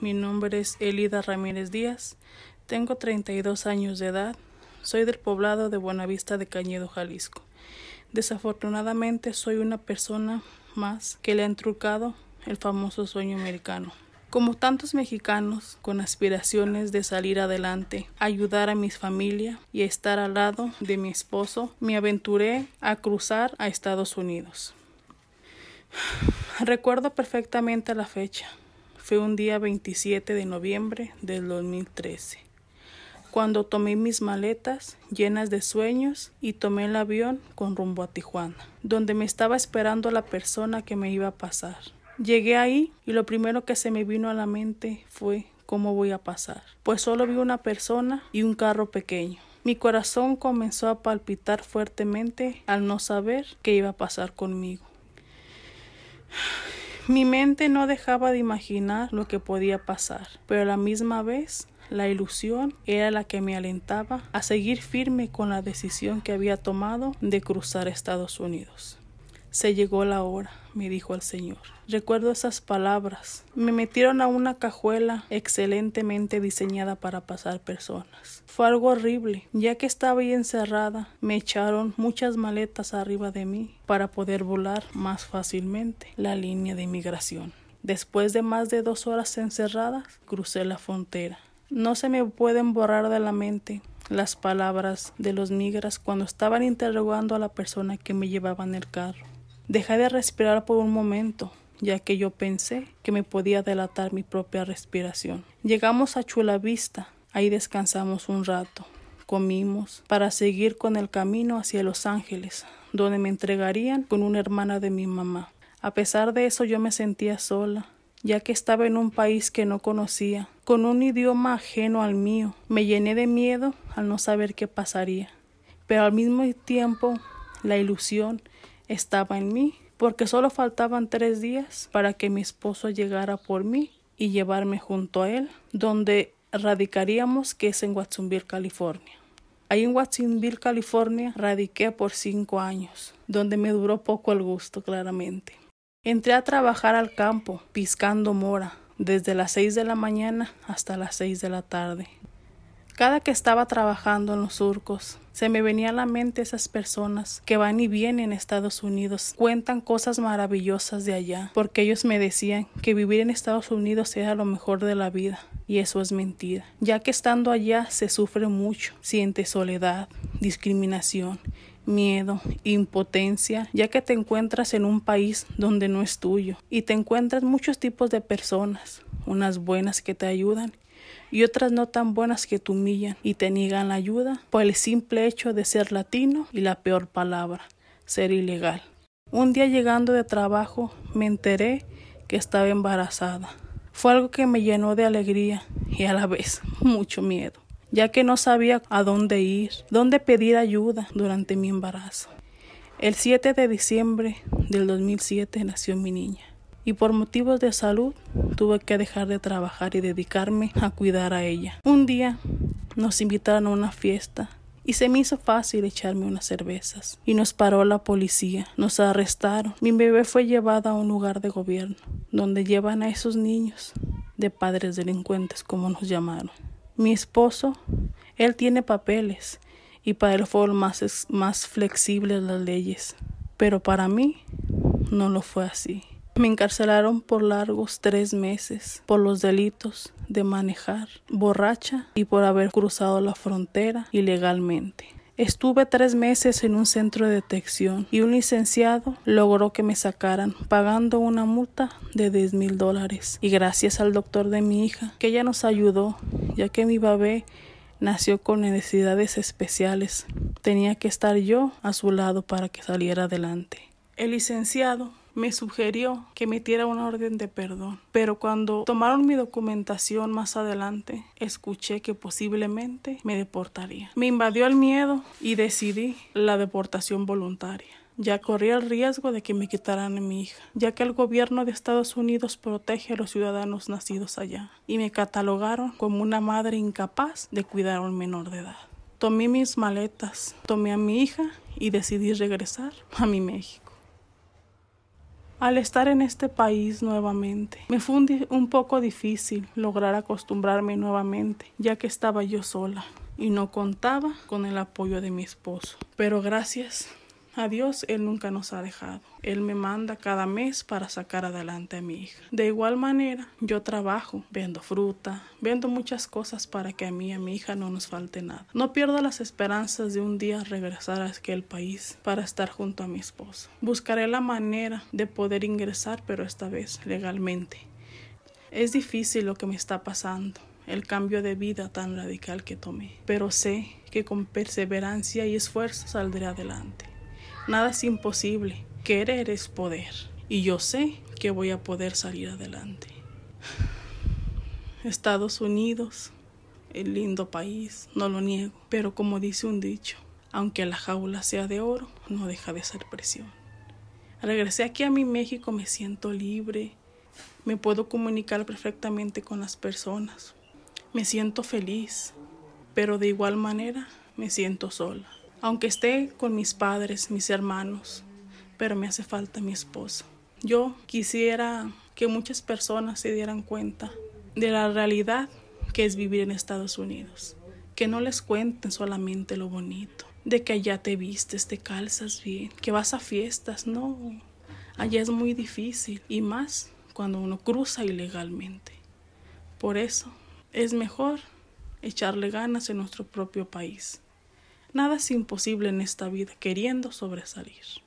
Mi nombre es Elida Ramírez Díaz. Tengo 32 años de edad. Soy del poblado de Buenavista de Cañedo, Jalisco. Desafortunadamente soy una persona más que le han entrucado el famoso sueño americano. Como tantos mexicanos con aspiraciones de salir adelante, ayudar a mi familia y estar al lado de mi esposo, me aventuré a cruzar a Estados Unidos. Recuerdo perfectamente la fecha, fue un día 27 de noviembre del 2013, cuando tomé mis maletas llenas de sueños y tomé el avión con rumbo a Tijuana, donde me estaba esperando la persona que me iba a pasar. Llegué ahí y lo primero que se me vino a la mente fue cómo voy a pasar, pues solo vi una persona y un carro pequeño. Mi corazón comenzó a palpitar fuertemente al no saber qué iba a pasar conmigo. Mi mente no dejaba de imaginar lo que podía pasar, pero a la misma vez la ilusión era la que me alentaba a seguir firme con la decisión que había tomado de cruzar Estados Unidos. Se llegó la hora, me dijo el Señor. Recuerdo esas palabras. Me metieron a una cajuela excelentemente diseñada para pasar personas. Fue algo horrible, ya que estaba ahí encerrada, me echaron muchas maletas arriba de mí para poder volar más fácilmente la línea de inmigración. Después de más de dos horas encerradas, crucé la frontera. No se me pueden borrar de la mente las palabras de los migras cuando estaban interrogando a la persona que me llevaba en el carro. Dejé de respirar por un momento, ya que yo pensé que me podía delatar mi propia respiración. Llegamos a Chula Vista, ahí descansamos un rato, comimos, para seguir con el camino hacia Los Ángeles, donde me entregarían con una hermana de mi mamá. A pesar de eso yo me sentía sola, ya que estaba en un país que no conocía, con un idioma ajeno al mío. Me llené de miedo al no saber qué pasaría, pero al mismo tiempo la ilusión estaba en mí, porque solo faltaban tres días para que mi esposo llegara por mí y llevarme junto a él, donde radicaríamos, que es en Watsonville, California. Ahí en Watsonville, California, radiqué por cinco años, donde me duró poco el gusto, claramente. Entré a trabajar al campo, piscando mora, desde las seis de la mañana hasta las seis de la tarde. Cada que estaba trabajando en los surcos, se me venía a la mente esas personas que van y vienen en Estados Unidos, cuentan cosas maravillosas de allá, porque ellos me decían que vivir en Estados Unidos era lo mejor de la vida, y eso es mentira, ya que estando allá se sufre mucho, siente soledad, discriminación, miedo, impotencia, ya que te encuentras en un país donde no es tuyo y te encuentras muchos tipos de personas, unas buenas que te ayudan y otras no tan buenas que te humillan y te niegan la ayuda por el simple hecho de ser latino y la peor palabra, ser ilegal. Un día llegando de trabajo me enteré que estaba embarazada. Fue algo que me llenó de alegría y a la vez mucho miedo, ya que no sabía a dónde ir, dónde pedir ayuda durante mi embarazo. El 7 de diciembre del 2007 nació mi niña y por motivos de salud tuve que dejar de trabajar y dedicarme a cuidar a ella. Un día nos invitaron a una fiesta y se me hizo fácil echarme unas cervezas. Y nos paró la policía, nos arrestaron. Mi bebé fue llevada a un lugar de gobierno, donde llevan a esos niños de padres delincuentes, como nos llamaron. Mi esposo, él tiene papeles y para él fueron más, más flexibles las leyes, pero para mí no lo fue así. Me encarcelaron por largos tres meses por los delitos de manejar borracha y por haber cruzado la frontera ilegalmente. Estuve tres meses en un centro de detección y un licenciado logró que me sacaran pagando una multa de 10 mil dólares. Y gracias al doctor de mi hija, que ella nos ayudó, ya que mi bebé nació con necesidades especiales. Tenía que estar yo a su lado para que saliera adelante. El licenciado me sugirió que emitiera una orden de perdón. Pero cuando tomaron mi documentación más adelante, escuché que posiblemente me deportaría. Me invadió el miedo y decidí la deportación voluntaria ya corría el riesgo de que me quitaran a mi hija, ya que el gobierno de Estados Unidos protege a los ciudadanos nacidos allá, y me catalogaron como una madre incapaz de cuidar a un menor de edad. Tomé mis maletas, tomé a mi hija y decidí regresar a mi México al estar en este país nuevamente. Me fue un, poco difícil lograr acostumbrarme nuevamente, ya que estaba yo sola y no contaba con el apoyo de mi esposo. Pero gracias a Dios Él nunca nos ha dejado. Él me manda cada mes para sacar adelante a mi hija. De igual manera, yo trabajo, vendo fruta, vendo muchas cosas para que a mí y a mi hija no nos falte nada. No pierdo las esperanzas de un día regresar a aquel país para estar junto a mi esposo. Buscaré la manera de poder ingresar, pero esta vez legalmente. Es difícil lo que me está pasando el cambio de vida tan radical que tomé, pero sé que con perseverancia y esfuerzo saldré adelante. Nada es imposible. Querer es poder. Y yo sé que voy a poder salir adelante. Estados Unidos, el lindo país, no lo niego. Pero como dice un dicho, aunque la jaula sea de oro, no deja de ser presión. Regresé aquí a mi México, me siento libre, me puedo comunicar perfectamente con las personas, me siento feliz, pero de igual manera me siento sola aunque esté con mis padres, mis hermanos, pero me hace falta mi esposo Yo quisiera que muchas personas se dieran cuenta de la realidad que es vivir en Estados Unidos, que no les cuenten solamente lo bonito, de que allá te vistes, te calzas bien, que vas a fiestas, no, allá es muy difícil y más cuando uno cruza ilegalmente. Por eso es mejor echarle ganas en nuestro propio país. Nada es imposible en esta vida queriendo sobresalir.